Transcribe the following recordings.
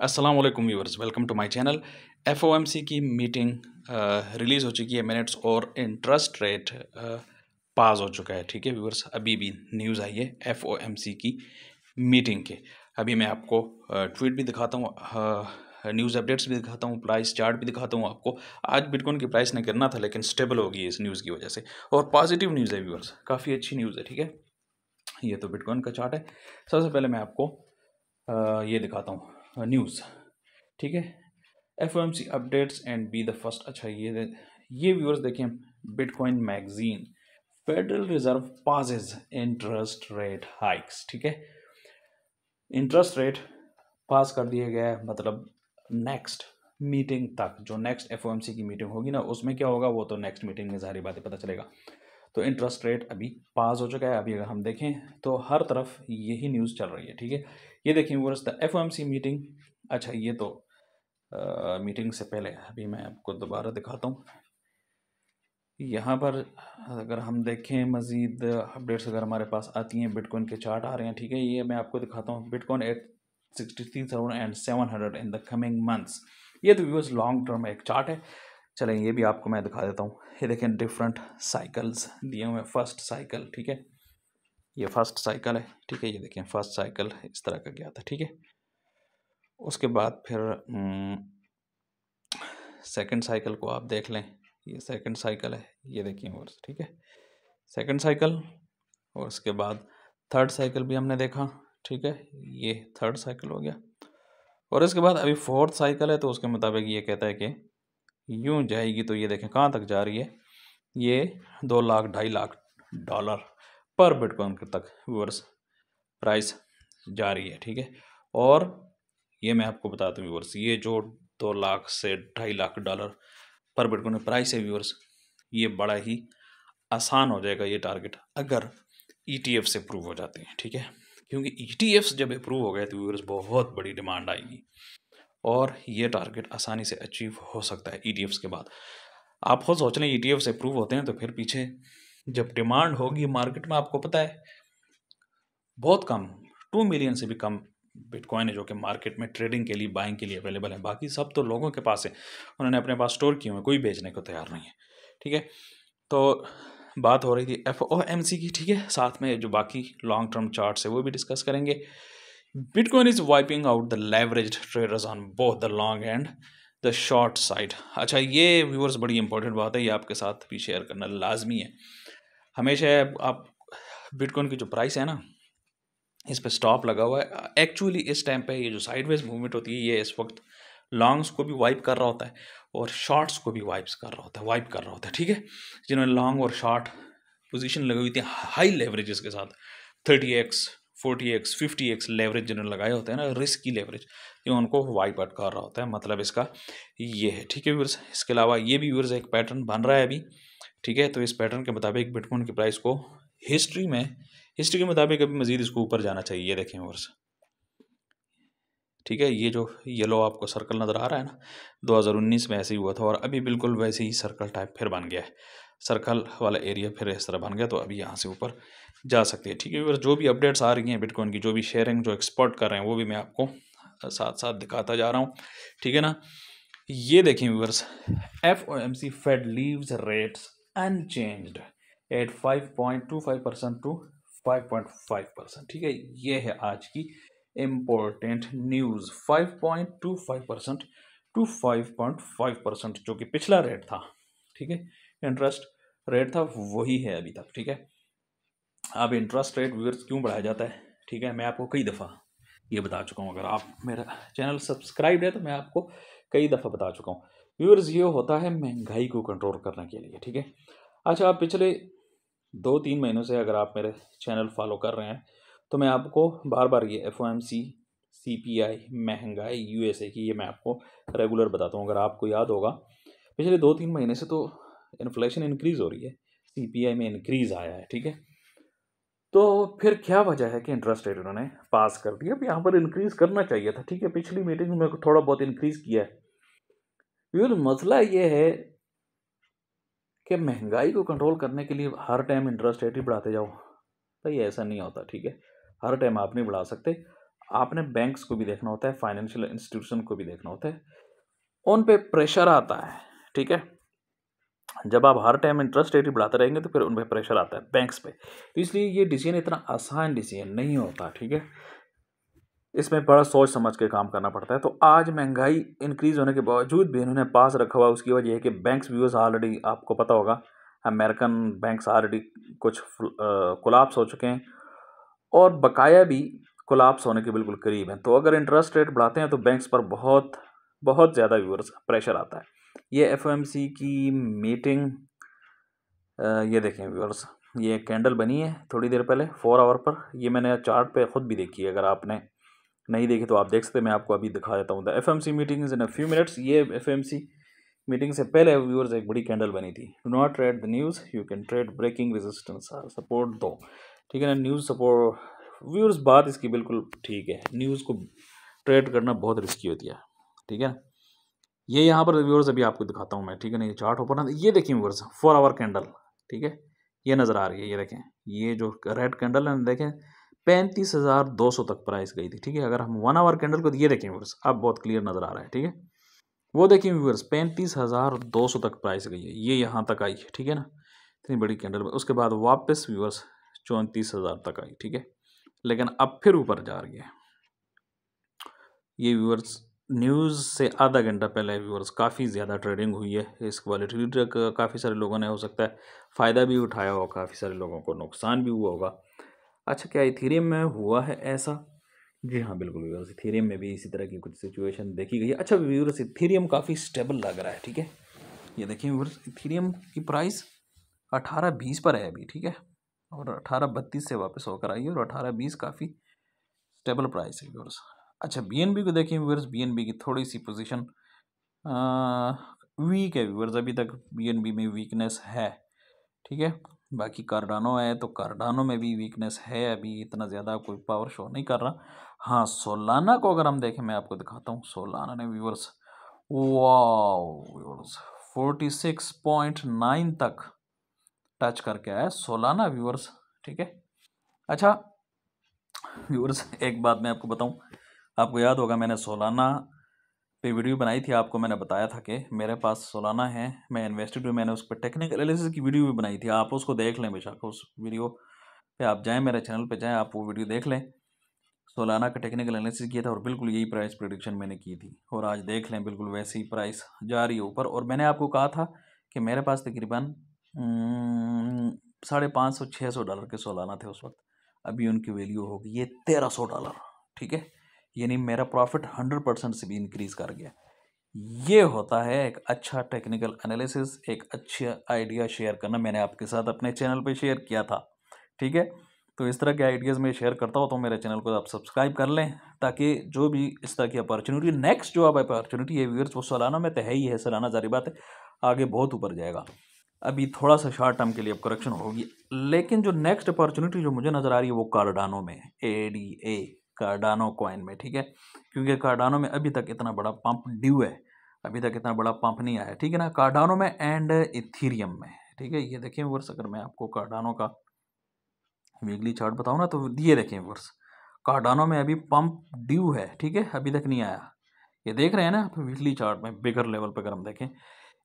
असलम वालेकुम viewers welcome to my channel F O M C की meeting release uh, हो चुकी है मिनट्स और इंटरेस्ट रेट पास हो चुका है ठीक है व्यूवर्स अभी भी न्यूज़ आई है एफ़ ओ एम सी की मीटिंग के अभी मैं आपको ट्वीट uh, भी दिखाता हूँ न्यूज़ uh, अपडेट्स भी दिखाता हूँ प्राइस चार्ट भी दिखाता हूँ आपको आज बिटकॉइन की प्राइस ने गिरना था लेकिन स्टेबल हो गई इस न्यूज़ की वजह से और पॉजिटिव न्यूज़ है व्यूअर्स काफ़ी अच्छी न्यूज़ है ठीक है ये तो बिटकॉइन का चार्ट है सबसे पहले मैं आपको ये दिखाता हूँ न्यूज़ ठीक है F updates and be the first अच्छा ये ये व्यूअर्स देखें Bitcoin magazine Federal Reserve pauses interest rate hikes ठीक है इंटरेस्ट रेट पास कर दिया गया है मतलब नेक्स्ट मीटिंग तक जो नेक्स्ट एफ की मीटिंग होगी ना उसमें क्या होगा वो तो नेक्स्ट मीटिंग में सारी बातें पता चलेगा तो इंटरेस्ट रेट अभी पास हो चुका है अभी अगर हम देखें तो हर तरफ यही न्यूज़ चल रही है ठीक है ये देखें वर्स द एफ मीटिंग अच्छा ये तो आ, मीटिंग से पहले अभी मैं आपको दोबारा दिखाता हूँ यहाँ पर अगर हम देखें मज़ीद अपडेट्स अगर हमारे पास आती हैं बिटकॉइन के चार्ट आ रहे हैं ठीक है ये मैं आपको दिखाता हूँ Bitcoin at sixty three thousand and seven hundred in the coming months ये तो व्यूज लॉन्ग टर्म एक चार्ट है चलें ये भी आपको मैं दिखा देता हूँ ये देखें डिफरेंट साइकिल्स दिए हुए हैं फर्स्ट साइकिल ठीक है ये फर्स्ट साइकिल है ठीक है ये देखें फर्स्ट साइकिल इस तरह का गया था ठीक है उसके बाद फिर सेकंड साइकिल को आप देख लें ये सेकंड साइकिल है ये देखिए और ठीक है सेकंड साइकिल और उसके बाद थर्ड साइकिल भी हमने देखा ठीक है ये थर्ड साइकिल हो गया और इसके बाद अभी फोर्थ साइकिल है तो उसके मुताबिक ये कहता है कि यूं जाएगी तो ये देखें कहाँ तक जा रही है ये दो लाख ढाई लाख डॉलर पर बिटकॉइन तक व्यूअर्स प्राइस जा रही है ठीक है और ये मैं आपको बताता हूँ व्यूवर्स ये जो दो लाख से ढाई लाख डॉलर पर बिटकॉइन प्राइस है व्यूवर्स ये बड़ा ही आसान हो जाएगा ये टारगेट अगर ई e से अप्रूव हो जाते हैं ठीक है क्योंकि ई e जब अप्रूव हो गए तो व्यूअर्स बहुत बड़ी डिमांड आएगी और ये टारगेट आसानी से अचीव हो सकता है ई e के बाद आप खुद सोच लें ई से अप्रूव होते हैं तो फिर पीछे जब डिमांड होगी मार्केट में आपको पता है बहुत कम टू मिलियन से भी कम बिटकॉइन है जो कि मार्केट में ट्रेडिंग के लिए बाइंग के लिए अवेलेबल है बाकी सब तो लोगों के पास है उन्होंने अपने पास स्टोर किए हुए कोई बेचने को तैयार नहीं है ठीक है तो बात हो रही थी एफ ओ एम सी की ठीक है साथ में जो बाकी लॉन्ग टर्म चार्ट्स है वो भी डिस्कस करेंगे Bitcoin is wiping out the leverage traders on both the long and the short side अच्छा ये व्यूअर्स बड़ी इंपॉर्टेंट बात है ये आपके साथ भी शेयर करना लाजमी है हमेशा आप बिटकॉइन की जो प्राइस है ना इस पर स्टॉप लगा हुआ है एक्चुअली इस टाइम पे ये जो साइडवेज मूवमेंट होती है ये इस वक्त लॉन्ग्स को भी वाइप कर रहा होता है और शॉर्ट्स को भी वाइप्स कर रहा होता है वाइप कर रहा होता है ठीक है जिन्होंने लॉन्ग और शॉर्ट पोजीशन लगी हुई थी हाई लेवरेजेस के साथ thirty x forty x fifty x leverage जिन्होंने लगाए होते हैं ना रिस्क की लेवरेज ये उनको वाइप आउट कर रहा होता है मतलब इसका ये है ठीक है व्यूर्स इसके अलावा ये भी व्यूर्स एक पैटर्न बन रहा है अभी ठीक है तो इस पैटर्न के मुताबिक बिटकॉइन की प्राइस को हिस्ट्री में हिस्ट्री के मुताबिक अभी मज़ीद इसको ऊपर जाना चाहिए ये देखें व्यूर्स ठीक है ये जो येलो आपको सर्कल नज़र आ रहा है ना उन्नीस में ऐसे ही हुआ था और अभी बिल्कुल वैसे ही सर्कल टाइप फिर बन गया है सर्कल वाला एरिया फिर इस तरह बन गया तो अभी यहाँ से ऊपर जा सकती है ठीक है जो भी अपडेट्स आ रही हैं बिटकॉइन की जो भी शेयरिंग जो एक्सपर्ट कर रहे हैं वो भी मैं आपको साथ साथ दिखाता जा रहा हूँ ठीक है ना ये देखें viewers F O M C Fed leaves rates unchanged at five point two five percent to five point five percent ठीक है ये है आज की important news five point two five percent to five point five percent जो कि पिछला rate था ठीक है इंटरेस्ट रेट था वही है अभी तक ठीक है अब इंटरेस्ट रेट व्यूअर्स क्यों बढ़ाया जाता है ठीक है मैं आपको कई दफ़ा ये बता चुका हूँ अगर आप मेरा चैनल सब्सक्राइब है तो मैं आपको कई दफ़ा बता चुका हूँ व्यूअर्स ये होता है महंगाई को कंट्रोल करने के लिए ठीक है अच्छा आप पिछले दो तीन महीनों से अगर आप मेरे चैनल फॉलो कर रहे हैं तो मैं आपको बार बार ये F O M C C P I महंगाई यू एस ए की ये मैं आपको रेगुलर बताता हूँ अगर आपको याद होगा पिछले दो तीन महीने से तो इन्फ्लेशन इंक्रीज़ हो रही है सीपीआई में इंक्रीज़ आया है ठीक है तो फिर क्या वजह है कि इंटरेस्ट रेट उन्होंने पास कर दिया अब यहाँ पर इंक्रीज़ करना चाहिए था ठीक है पिछली मीटिंग में थोड़ा बहुत इंक्रीज़ किया है मसला ये है कि महंगाई को कंट्रोल करने के लिए हर टाइम इंटरेस्ट रेट ही बढ़ाते जाओ भाई ऐसा नहीं होता ठीक है हर टाइम आप नहीं बढ़ा सकते आपने बैंक्स को भी देखना होता है फाइनेंशियल इंस्टीट्यूशन को भी देखना होता है उन पे प्रेशर आता है ठीक है जब आप हर टाइम इंटरेस्ट रेट बढ़ाते रहेंगे तो फिर उन पर प्रेशर आता है बैंक्स पे तो इसलिए ये डिसीजन इतना आसान डिसीजन नहीं होता ठीक है इसमें बड़ा सोच समझ के काम करना पड़ता है तो आज महंगाई इंक्रीज होने के बावजूद भी इन्होंने पास रखा हुआ उसकी वजह है कि बैंक्स व्यूज़ ऑलरेडी आपको पता होगा अमेरिकन बैंक्स ऑलरेडी कुछ कोलाप्स हो चुके हैं और बकाया भी कोलाप्स होने के बिल्कुल करीब हैं तो अगर इंटरेस्ट रेट बढ़ाते हैं तो बैंक्स पर बहुत बहुत ज़्यादा व्यूअर्स प्रेशर आता है ये एफ की मीटिंग ये देखें व्यूअर्स ये कैंडल बनी है थोड़ी देर पहले फोर आवर पर ये मैंने चार्ट पे ख़ुद भी देखी है अगर आपने नहीं देखी तो आप देख सकते मैं आपको अभी दिखा देता हूँ the F M C meeting in a few minutes ये एफ एम सी मीटिंग से पहले व्यूअर्स एक बड़ी कैंडल बनी थी do not trade the news you can trade breaking resistance support दो ठीक है ना न्यूज़ सपोर्ट व्यूअर्स बात इसकी बिल्कुल ठीक है न्यूज़ को ट्रेड करना बहुत रिस्की होती है ठीक है ये यहाँ पर व्यूअर्स अभी आपको दिखाता हूँ मैं ठीक है ना ये चार्ट ओपन ये देखिए व्यूअर्स फोर आवर कैंडल ठीक है ये नज़र आ रही है ये देखें ये जो रेड कैंडल है देखें पैंतीस हज़ार दो सौ तक प्राइस गई थी ठीक है अगर हम वन आवर कैंडल को ये देखें व्यूअर्स अब बहुत क्लियर नज़र आ रहा है ठीक है वो देखें व्यूअर्स पैंतीस हज़ार दो सौ तक प्राइस गई है ये यहाँ तक आई है ठीक है ना इतनी बड़ी कैंडल उसके बाद वापस व्यूअर्स चौंतीस हज़ार तक आई ठीक है लेकिन अब फिर ऊपर जा रही है ये व्यूअर्स न्यूज़ से आधा घंटा पहले व्यूअर्स काफ़ी ज़्यादा ट्रेडिंग हुई है इस क्वालिटी तक काफ़ी सारे लोगों ने हो सकता है फ़ायदा भी उठाया होगा काफ़ी सारे लोगों को नुकसान भी हुआ होगा अच्छा क्या इथेरियम में हुआ है ऐसा जी हाँ बिल्कुल व्यूअर्स इथेरियम में भी इसी तरह की कुछ सिचुएशन देखी गई है अच्छा व्यूअर्स इथेरियम काफ़ी स्टेबल लग रहा है ठीक है ये देखिए व्यूअर्स इथेरियम की प्राइस अठारह बीस पर है अभी ठीक है और अठारह बत्तीस से वापस होकर आई है और अठारह बीस काफ़ी स्टेबल प्राइस है व्यूअर्स अच्छा बी को देखें व्यूवर्स बी की थोड़ी सी पोजीशन वीक है व्यूवर्स अभी तक बी में वीकनेस है ठीक है बाकी कार्डानो है तो कार्डानो में भी वीकनेस है अभी इतना ज़्यादा कोई पावर शो नहीं कर रहा हाँ सोलाना को अगर हम देखें मैं आपको दिखाता हूँ सोलाना ने viewers wow viewers forty six point nine तक टच करके आया सोलाना व्यूवर्स ठीक है अच्छा व्यूवर्स एक बात मैं आपको बताऊँ आपको याद होगा मैंने सोलाना पे वीडियो बनाई थी आपको मैंने बताया था कि मेरे पास सोलाना है मैं इन्वेस्टेड हूँ मैंने उस पर टेक्निकल एनालिसिस की वीडियो भी बनाई थी आप उसको देख लें बेशक उस वीडियो पे आप जाएं मेरे चैनल पे जाएं आप वो वीडियो देख लें सोलाना का टेक्निकल एनालिसिस किया था और बिल्कुल यही प्राइस प्रोडिक्शन मैंने की थी और आज देख लें बिल्कुल वैसे ही प्राइस जा रही है ऊपर और मैंने आपको कहा था कि मेरे पास तकरीबन साढ़े पाँच सौ छः सौ डॉलर के सोलाना थे उस वक्त अभी उनकी वैल्यू होगी ये तेरह सौ डॉलर ठीक है यानी मेरा प्रॉफिट हंड्रेड परसेंट से भी इंक्रीज़ कर गया ये होता है एक अच्छा टेक्निकल एनालिसिस एक अच्छा आइडिया शेयर करना मैंने आपके साथ अपने चैनल पे शेयर किया था ठीक है तो इस तरह के आइडियाज़ मैं शेयर करता हूँ तो मेरे चैनल को आप सब्सक्राइब कर लें ताकि जो भी इस तरह की अपॉर्चुनिटी नेक्स्ट जो आप अपॉर्चुनिटी है व्यवर्स वो सालाना में तो है ही है सालाना जारी बात है आगे बहुत ऊपर जाएगा अभी थोड़ा सा शॉर्ट टर्म के लिए अब करेक्शन होगी लेकिन जो नेक्स्ट अपॉर्चुनिटी जो मुझे नज़र आ रही है वो कार्डानों में A D A Cardano coin में ठीक है क्योंकि कार्डानो में अभी तक इतना बड़ा पंप ड्यू है अभी तक इतना बड़ा पंप नहीं आया ठीक है ना कार्डानो में एंड इथीरियम में ठीक है ये देखें वर्ष अगर मैं आपको कार्डानो का वीकली चार्ट बताऊँ ना तो ये देखें वर्ष कार्डानो में अभी पंप ड्यू है ठीक है अभी तक नहीं आया ये देख रहे हैं ना तो वीकली चार्ट में बिगर लेवल पर अगर हम देखें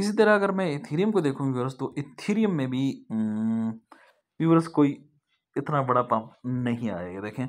इसी तरह अगर मैं इथीरियम को देखूँ व्यूवर्स तो इथीरियम में भी व्यूवर्स कोई इतना बड़ा पंप नहीं आएगा देखें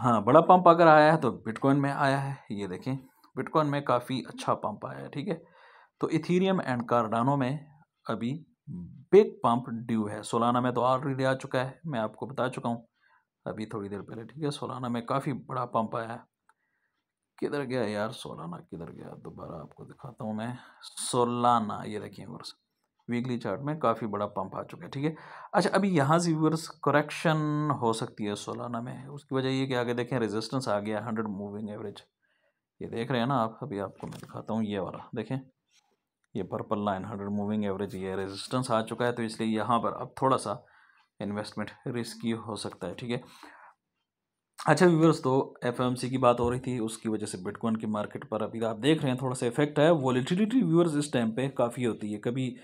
हाँ बड़ा पंप अगर आया है तो बिटकॉइन में आया है ये देखें बिटकॉइन में काफ़ी अच्छा पंप आया है ठीक है तो इथीरियम एंड कार्डानो में अभी बिग पंप ड्यू है सोलाना में तो ऑलरेडी आ चुका है मैं आपको बता चुका हूँ अभी थोड़ी देर पहले ठीक है सोलाना में काफ़ी बड़ा पंप आया है किधर गया यार सोलाना किधर गया दोबारा आपको दिखाता हूँ मैं सोलाना ये देखिए और वीकली चार्ट में काफ़ी बड़ा पंप आ चुका है ठीक है अच्छा अभी यहाँ से व्यूअर्स करेक्शन हो सकती है सोलाना में उसकी वजह ये कि आगे देखें रेजिस्टेंस आ गया हंड्रेड मूविंग एवरेज ये देख रहे हैं ना आप अभी आपको मैं दिखाता हूँ ये वाला देखें ये purple line hundred moving average ये रेजिस्टेंस आ चुका है तो इसलिए यहाँ पर अब थोड़ा सा इन्वेस्टमेंट रिस्की हो सकता है ठीक है अच्छा व्यूवर्स तो सी की बात हो रही थी उसकी वजह से बिटकॉइन की मार्केट पर अभी आप देख रहे हैं थोड़ा सा इफेक्ट है वॉलीटिलिटी व्यूवर्स इस टाइम पर काफ़ी होती है कभी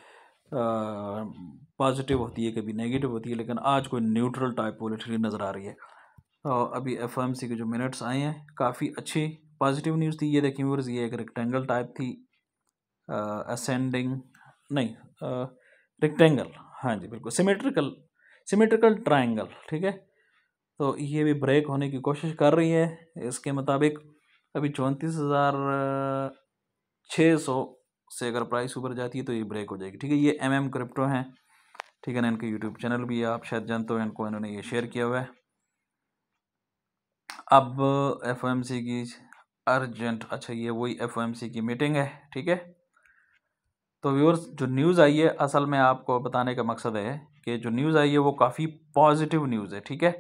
पॉजिटिव होती है कभी नेगेटिव होती है लेकिन आज कोई न्यूट्रल टाइप पोलिटिकली नज़र आ रही है और अभी एफ के जो मिनट्स आए हैं काफ़ी अच्छी पॉजिटिव न्यूज़ थी ये देखिए व्यूवर्स ये एक रेक्टेंगल टाइप थी असेंडिंग नहीं रेक्टेंगल हाँ जी बिल्कुल सिमेट्रिकल सिमेट्रिकल ट्राइंगल ठीक है तो ये भी ब्रेक होने की कोशिश कर रही है इसके मुताबिक अभी चौंतीस हज़ार छः सौ से अगर प्राइस ऊपर जाती है तो ये ब्रेक हो जाएगी ठीक है ये एम एम क्रिप्टो हैं ठीक है ना इनके यूट्यूब चैनल भी है आप शायद जानते हो इनको इन्होंने ये शेयर किया हुआ है अब एफ की अर्जेंट अच्छा ये वही एफ की मीटिंग है ठीक है तो व्यूअर्स जो न्यूज़ आई है असल में आपको बताने का मकसद है कि जो न्यूज़ आई है वो काफ़ी पॉजिटिव न्यूज़ है ठीक है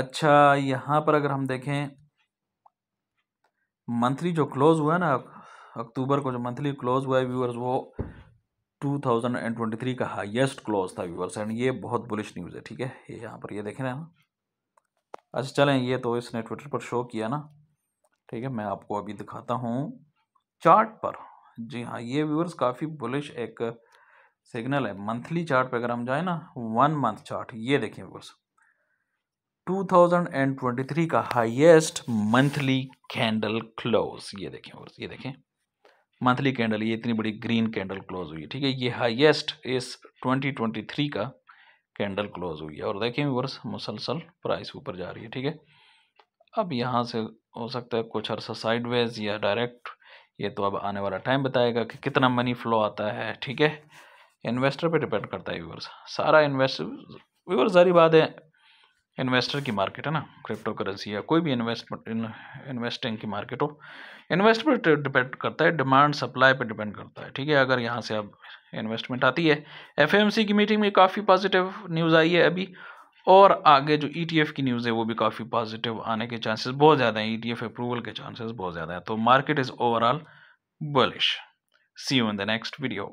अच्छा यहाँ पर अगर हम देखें मंथली जो क्लोज़ हुआ ना अक्टूबर को जो मंथली क्लोज हुआ है व्यूअर्स वो 2023 का हाईएस्ट क्लोज था व्यूअर्स एंड ये बहुत बुलिश न्यूज़ है ठीक है ये यहाँ पर ये देख रहे हैं ना अच्छा चलें ये तो इसने ट्विटर पर शो किया ना ठीक है मैं आपको अभी दिखाता हूँ चार्ट पर जी हाँ ये व्यूअर्स काफ़ी बुलिश एक सिग्नल है मंथली चार्ट पर अगर हम जाए ना वन मंथ चार्ट ये देखिए व्यूअर्स 2023 का हाईएस्ट मंथली कैंडल क्लोज ये देखें और ये देखें मंथली कैंडल ये इतनी बड़ी ग्रीन कैंडल क्लोज हुई ठीक है ये हाईएस्ट इस 2023 का कैंडल क्लोज हुई है और देखिए वर्ष मुसलसल प्राइस ऊपर जा रही है ठीक है अब यहाँ से हो सकता है कुछ अर्सा साइडवेज या डायरेक्ट ये तो अब आने वाला टाइम बताएगा कि कितना मनी फ्लो आता है ठीक है इन्वेस्टर पे डिपेंड करता है व्यूवर्स सारा इन्वेस्टर व्यूवर्स सारी बात है इन्वेस्टर की मार्केट है ना क्रिप्टो करेंसी या कोई भी इन्वेस्टमेंट इन्वेस्टिंग की मार्केट हो इन्वेस्ट पर डिपेंड करता है डिमांड सप्लाई पर डिपेंड करता है ठीक है अगर यहाँ से अब इन्वेस्टमेंट आती है एफ की मीटिंग में काफ़ी पॉजिटिव न्यूज़ आई है अभी और आगे जो ई e की न्यूज़ है वो भी काफ़ी पॉजिटिव आने के चांसेस बहुत ज़्यादा हैं ई e अप्रूवल के चांसेस बहुत ज़्यादा हैं तो market is overall bullish see you in the next video